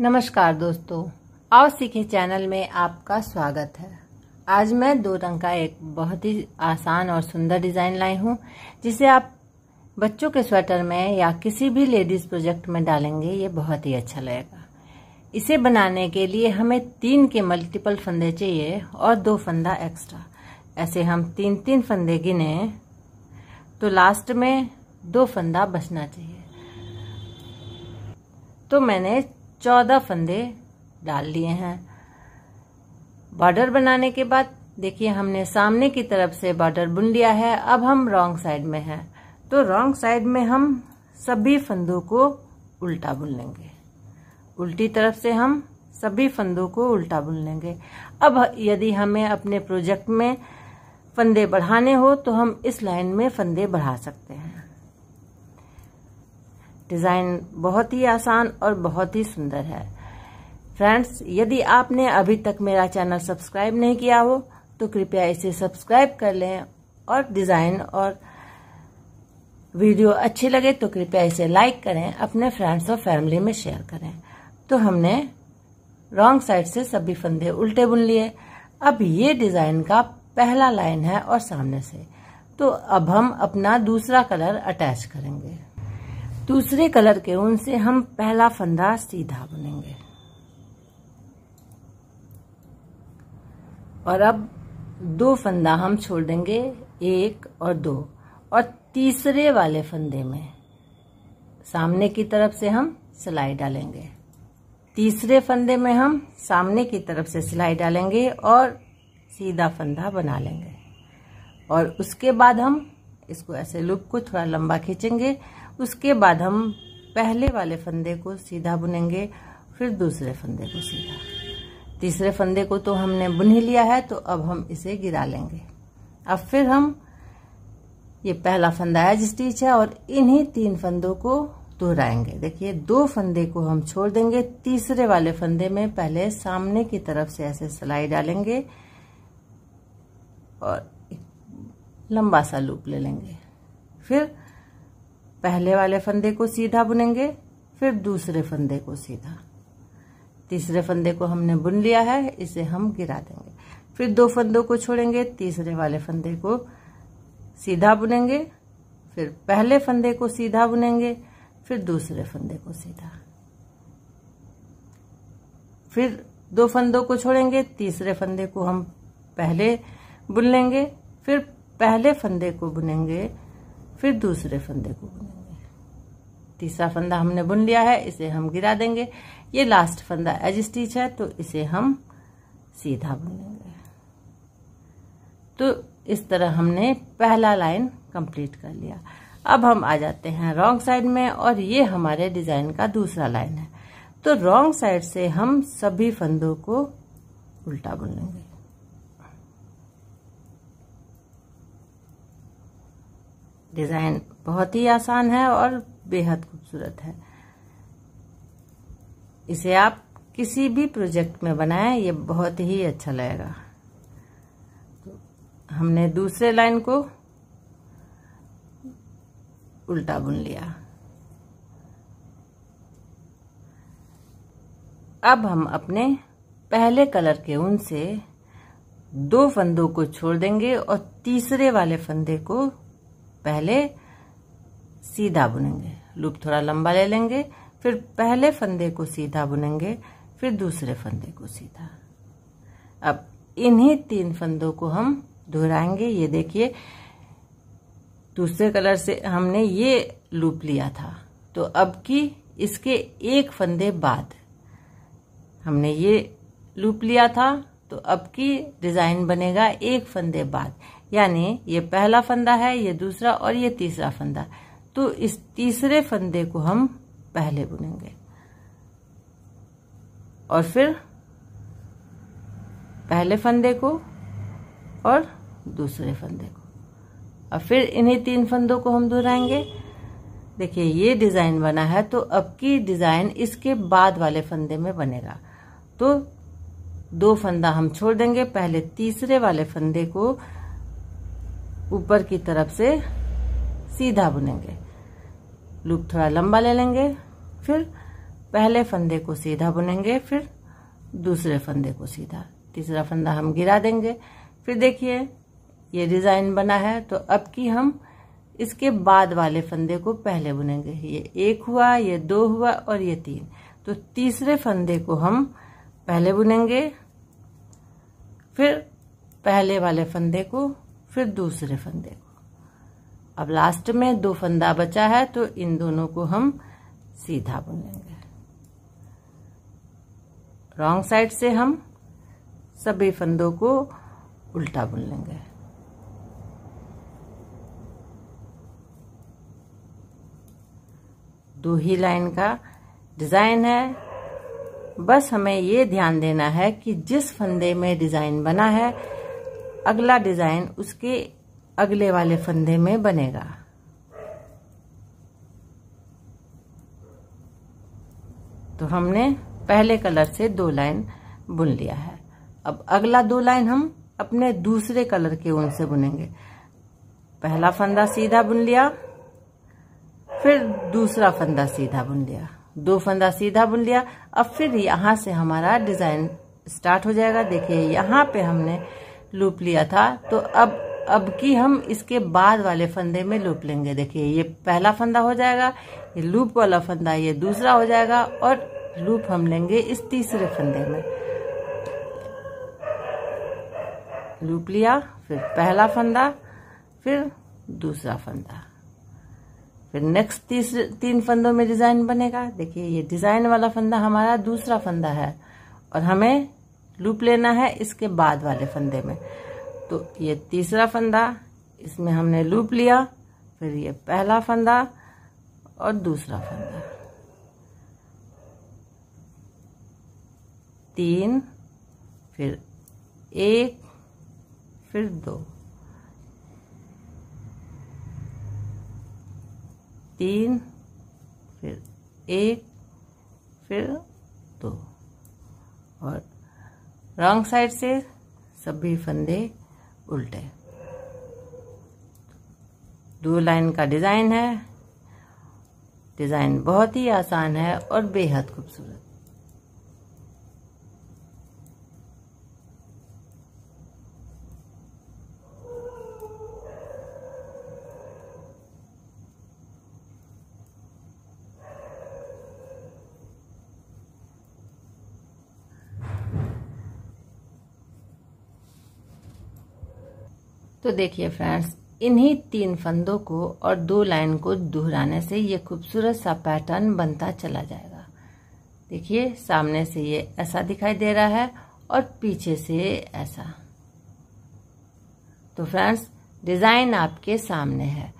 नमस्कार दोस्तों आओ सीखे चैनल में आपका स्वागत है आज मैं दो रंग का एक बहुत ही आसान और सुंदर डिज़ाइन लाई हूँ जिसे आप बच्चों के स्वेटर में या किसी भी लेडीज़ प्रोजेक्ट में डालेंगे ये बहुत ही अच्छा लगेगा इसे बनाने के लिए हमें तीन के मल्टीपल फंदे चाहिए और दो फंदा एक्स्ट्रा ऐसे हम तीन तीन फंदे गिने तो लास्ट में दो फंदा बचना चाहिए तो मैंने चौदह फंदे डाल लिए हैं बॉर्डर बनाने के बाद देखिए हमने सामने की तरफ से बॉर्डर बुन लिया है अब हम रॉन्ग साइड में हैं तो रॉन्ग साइड में हम सभी फंदों को उल्टा बुन लेंगे उल्टी तरफ से हम सभी फंदों को उल्टा बुन लेंगे अब यदि हमें अपने प्रोजेक्ट में फंदे बढ़ाने हो तो हम इस लाइन में फंदे बढ़ा सकते हैं डिज़ाइन बहुत ही आसान और बहुत ही सुंदर है फ्रेंड्स यदि आपने अभी तक मेरा चैनल सब्सक्राइब नहीं किया हो तो कृपया इसे सब्सक्राइब कर लें और डिज़ाइन और वीडियो अच्छी लगे तो कृपया इसे लाइक करें अपने फ्रेंड्स और फैमिली में शेयर करें तो हमने रॉन्ग साइड से सभी फंदे उल्टे बुन लिए अब ये डिज़ाइन का पहला लाइन है और सामने से तो अब हम अपना दूसरा कलर अटैच करेंगे दूसरे कलर के ऊन से हम पहला फंदा सीधा बुनेंगे और अब दो फंदा हम छोड़ देंगे एक और दो और तीसरे वाले फंदे में सामने की तरफ से हम सिलाई डालेंगे तीसरे फंदे में हम सामने की तरफ से सिलाई डालेंगे और सीधा फंदा बना लेंगे और उसके बाद हम इसको ऐसे लुक को थोड़ा लंबा खींचेंगे उसके बाद हम पहले वाले फंदे को सीधा बुनेंगे फिर दूसरे फंदे को सीधा तीसरे फंदे को तो हमने बुन ही लिया है तो अब हम इसे गिरा लेंगे अब फिर हम ये पहला फंदा है स्टिच है और इन्हीं तीन फंदों को दोहराएंगे देखिए दो फंदे को हम छोड़ देंगे तीसरे वाले फंदे में पहले सामने की तरफ से ऐसे सिलाई डालेंगे और लंबा सा लूप ले लेंगे फिर पहले वाले फंदे को सीधा बुनेंगे फिर दूसरे फंदे को सीधा तीसरे फंदे को हमने बुन लिया है इसे हम गिरा देंगे फिर दो फंदों को छोड़ेंगे तीसरे वाले फंदे को सीधा बुनेंगे फिर पहले फंदे को सीधा बुनेंगे फिर दूसरे फंदे को सीधा फिर दो फंदों को छोड़ेंगे तीसरे फंदे को हम पहले बुन लेंगे फिर पहले फंदे को बुनेंगे फिर दूसरे फंदे को बुनेंगे तीसरा फंदा हमने बुन लिया है इसे हम गिरा देंगे ये लास्ट फंदा एज स्टिच है तो इसे हम सीधा बुन लेंगे तो इस तरह हमने पहला लाइन कंप्लीट कर लिया अब हम आ जाते हैं रॉन्ग साइड में और ये हमारे डिजाइन का दूसरा लाइन है तो रॉन्ग साइड से हम सभी फंदों को उल्टा बुन लेंगे डिज़ाइन बहुत ही आसान है और बेहद खूबसूरत है इसे आप किसी भी प्रोजेक्ट में बनाएं ये बहुत ही अच्छा लगेगा तो हमने दूसरे लाइन को उल्टा बुन लिया अब हम अपने पहले कलर के ऊन से दो फंदों को छोड़ देंगे और तीसरे वाले फंदे को पहले सीधा बुनेंगे लूप थोड़ा लंबा ले लेंगे फिर पहले फंदे को सीधा बुनेंगे फिर दूसरे फंदे को सीधा अब इन्हीं तीन फंदों को हम दोहराएंगे ये देखिए दूसरे कलर से हमने ये लूप लिया था तो अब की इसके एक फंदे बाद हमने ये लूप लिया था तो अब की डिज़ाइन बनेगा एक फंदे बाद यानी ये पहला फंदा है ये दूसरा और ये तीसरा फंदा तो इस तीसरे फंदे को हम पहले बुनेंगे और फिर पहले फंदे को और दूसरे फंदे को और फिर इन्हीं तीन फंदों को हम दोहराएंगे देखिए ये डिज़ाइन बना है तो अब की डिज़ाइन इसके बाद वाले फंदे में बनेगा तो दो फंदा हम छोड़ देंगे पहले तीसरे वाले फंदे को ऊपर की तरफ से सीधा बुनेंगे लूप थोड़ा लंबा ले लेंगे फिर पहले फंदे को सीधा बुनेंगे फिर दूसरे फंदे को सीधा तीसरा फंदा हम गिरा देंगे फिर देखिए ये डिज़ाइन बना है तो अब की हम इसके बाद वाले फंदे को पहले बुनेंगे ये एक हुआ ये दो हुआ और ये तीन तो तीसरे फंदे को हम पहले बुनेंगे फिर पहले वाले फंदे को फिर दूसरे फंदे को अब लास्ट में दो फंदा बचा है तो इन दोनों को हम सीधा बुनेंगे रॉन्ग साइड से हम सभी फंदों को उल्टा बुन लेंगे दो ही लाइन का डिज़ाइन है बस हमें ये ध्यान देना है कि जिस फंदे में डिज़ाइन बना है अगला डिजाइन उसके अगले वाले फंदे में बनेगा तो हमने पहले कलर से दो लाइन बुन लिया है अब अगला दो लाइन हम अपने दूसरे कलर के ऊन से बुनेंगे पहला फंदा सीधा बुन लिया फिर दूसरा फंदा सीधा बुन लिया दो फंदा सीधा बुन लिया अब फिर यहां से हमारा डिजाइन स्टार्ट हो जाएगा देखिए यहाँ पे हमने लूप लिया था तो अब अब की हम इसके बाद वाले फंदे में लूप लेंगे देखिए ये पहला फंदा हो जाएगा ये लूप वाला फंदा ये दूसरा हो जाएगा और लूप हम लेंगे इस तीसरे फंदे में लूप लिया फिर पहला फंदा फिर दूसरा फंदा फिर नेक्स्ट तीसरे तीन फंदों में डिजाइन बनेगा देखिए ये डिजाइन वाला फंदा हमारा दूसरा फंदा है और हमें लूप लेना है इसके बाद वाले फंदे में तो ये तीसरा फंदा इसमें हमने लूप लिया फिर ये पहला फंदा और दूसरा फंदा तीन फिर एक फिर दो तीन फिर एक फिर दो और रॉन्ग साइड से सभी फंदे उल्टे दो लाइन का डिज़ाइन है डिज़ाइन बहुत ही आसान है और बेहद खूबसूरत तो देखिए फ्रेंड्स इन्हीं तीन फंदों को और दो लाइन को दोहराने से ये खूबसूरत सा पैटर्न बनता चला जाएगा देखिए सामने से ये ऐसा दिखाई दे रहा है और पीछे से ऐसा तो फ्रेंड्स डिज़ाइन आपके सामने है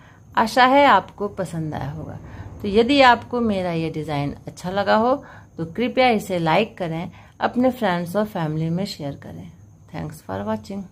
आशा है आपको पसंद आया होगा तो यदि आपको मेरा ये डिज़ाइन अच्छा लगा हो तो कृपया इसे लाइक करें अपने फ्रेंड्स और फैमिली में शेयर करें थैंक्स फॉर वॉचिंग